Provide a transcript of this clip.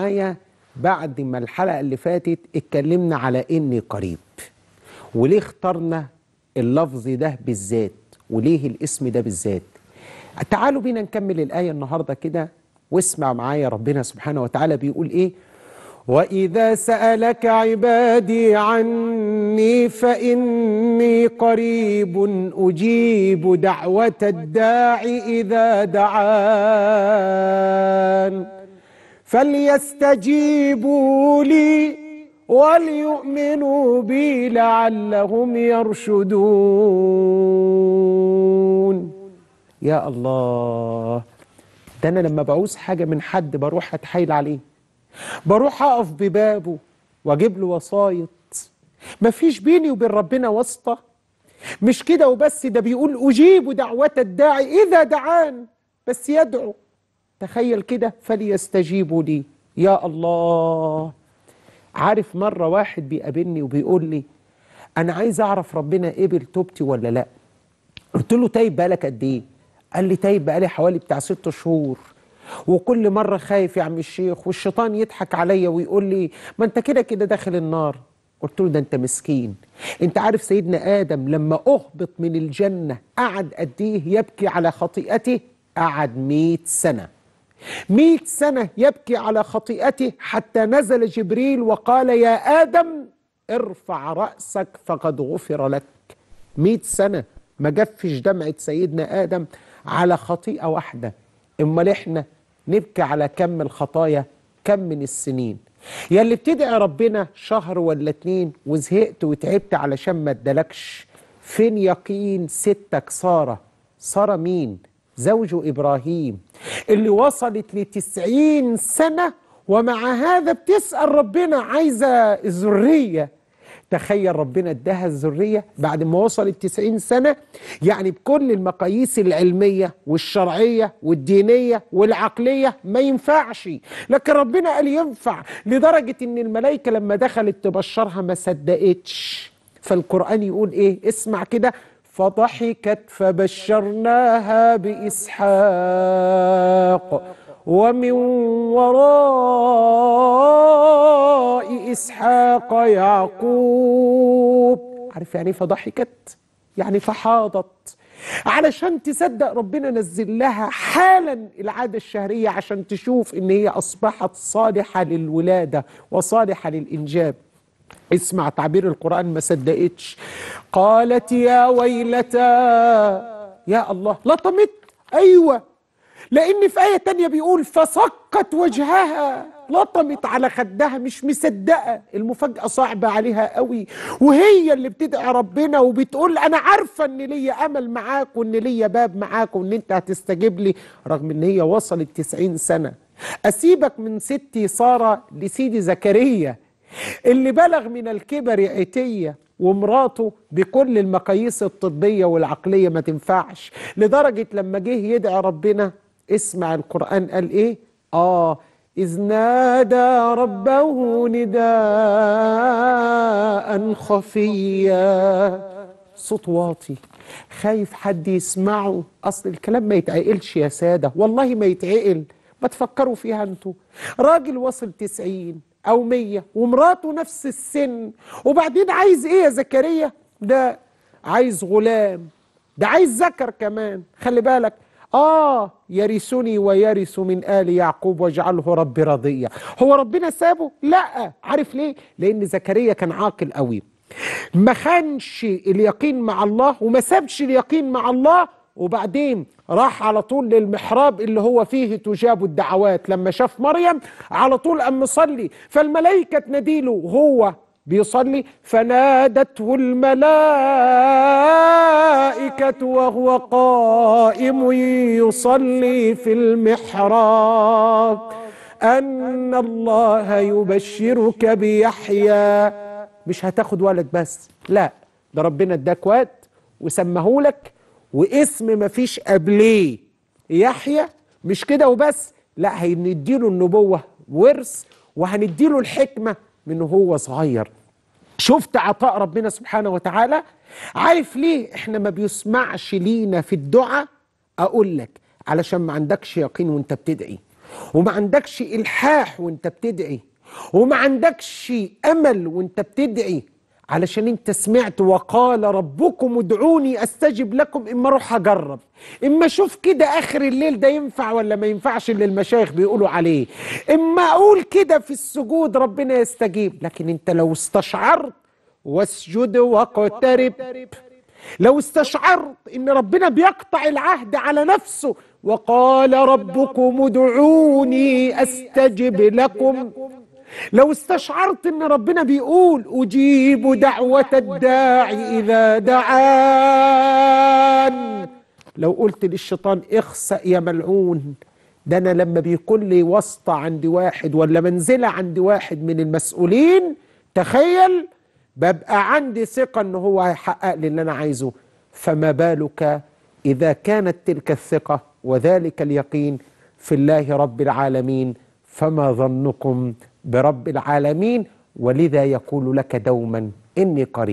معايا بعد ما الحلقه اللي فاتت اتكلمنا على اني قريب وليه اخترنا اللفظ ده بالذات وليه الاسم ده بالذات تعالوا بينا نكمل الايه النهارده كده واسمع معايا ربنا سبحانه وتعالى بيقول ايه واذا سالك عبادي عني فاني قريب اجيب دعوه الداعي اذا دعان فليستجيبوا لي وليؤمنوا بي لعلهم يرشدون يا الله ده أنا لما بعوز حاجة من حد بروح أتحايل عليه بروح أقف ببابه وأجيب له وصايط مفيش بيني وبين ربنا واسطة مش كده وبس ده بيقول أجيب دعوة الداعي إذا دعان بس يدعو تخيل كده فليستجيبوا لي يا الله عارف مرة واحد بيقابلني وبيقول لي أنا عايز أعرف ربنا قبل توبتي ولا لأ قلت له تايب بقالك قد إيه قال لي تايب بقالي حوالي بتاع ست شهور وكل مرة خايف يا عم الشيخ والشيطان يضحك عليا ويقول لي ما أنت كده كده داخل النار قلت له ده أنت مسكين أنت عارف سيدنا آدم لما أهبط من الجنة قعد قد إيه يبكي على خطيئته قعد 100 سنة مئة سنة يبكي على خطيئته حتى نزل جبريل وقال يا آدم ارفع رأسك فقد غفر لك مئة سنة ما جفش دمعة سيدنا آدم على خطيئة واحدة امال احنا نبكي على كم الخطايا كم من السنين يا اللي بتدعي ربنا شهر ولا اتنين وزهقت وتعبت علشان ما ادالكش فين يقين ستك سارة سارة مين زوجه إبراهيم اللي وصلت لتسعين سنة ومع هذا بتسأل ربنا عايزة الذرية تخيل ربنا اداها الذرية بعد ما وصلت 90 سنة يعني بكل المقاييس العلمية والشرعية والدينية والعقلية ما ينفعش لكن ربنا قال ينفع لدرجة ان الملائكة لما دخلت تبشرها ما صدقتش فالقرآن يقول ايه اسمع كده فضحكت فبشرناها بإسحاق ومن وراء إسحاق يعقوب عارف يعني إيه فضحكت يعني فحاضت علشان تصدق ربنا نزل لها حالا العادة الشهرية عشان تشوف ان هي اصبحت صالحة للولادة وصالحة للإنجاب اسمع تعبير القرآن ما صدقتش قالت يا ويلتا يا الله لطمت أيوة لأن في آية تانية بيقول فسقت وجهها لطمت على خدها مش مصدقة المفاجأة صعبة عليها قوي وهي اللي بتدعي ربنا وبتقول أنا عارفة إن ليا أمل معاك وإن ليا باب معاك وإن أنت هتستجيب لي رغم إن هي وصلت 90 سنة أسيبك من ستي سارة لسيدي زكريا اللي بلغ من الكبر عتية ومراته بكل المقاييس الطبية والعقلية ما تنفعش لدرجة لما جه يدعي ربنا اسمع القرآن قال ايه آه إذ نادى ربه نداء خفيا صوت واطي خايف حد يسمعه أصل الكلام ما يتعقلش يا سادة والله ما يتعقل ما تفكروا فيها انتوا راجل وصل تسعين أو مية ومراته نفس السن وبعدين عايز إيه يا زكريا ده عايز غلام ده عايز ذكر كمان خلي بالك آه يرثني ويرث من آل يعقوب واجعله ربي رضيا هو ربنا سابه؟ لأ عارف ليه؟ لأن زكريا كان عاقل قوي ما خانش اليقين مع الله وما سابش اليقين مع الله وبعدين راح على طول للمحراب اللي هو فيه تجاب الدعوات لما شاف مريم على طول قام مصلي فالملائكة تناديله وهو بيصلي فنادته الملائكة وهو قائم يصلي في المحراب أن الله يبشرك بيحيى مش هتاخد ولد بس لا ده ربنا اداك وقت وسمهولك واسم مفيش قبليه يحيى مش كده وبس لا هنديله النبوة ورث وهنديله الحكمة من هو صغير شفت عطاء ربنا سبحانه وتعالى عارف ليه احنا ما بيسمعش لينا في الدعاء اقول لك علشان ما عندكش يقين وانت بتدعي وما عندكش الحاح وانت بتدعي وما عندكش امل وانت بتدعي علشان انت سمعت وقال ربكم ادعوني استجب لكم اما اروح اجرب اما اشوف كده اخر الليل ده ينفع ولا ما ينفعش اللي المشايخ بيقولوا عليه اما اقول كده في السجود ربنا يستجيب لكن انت لو استشعرت واسجد واقترب لو استشعرت ان ربنا بيقطع العهد على نفسه وقال ربكم ادعوني استجب لكم لو استشعرت ان ربنا بيقول اجيب دعوه الداعي اذا دعان لو قلت للشيطان اخسأ يا ملعون ده انا لما بيكون لي واسطه عند واحد ولا منزله عند واحد من المسؤولين تخيل ببقى عندي ثقه ان هو هيحقق لي اللي انا عايزه فما بالك اذا كانت تلك الثقه وذلك اليقين في الله رب العالمين فما ظنكم برب العالمين ولذا يقول لك دوما إني قريب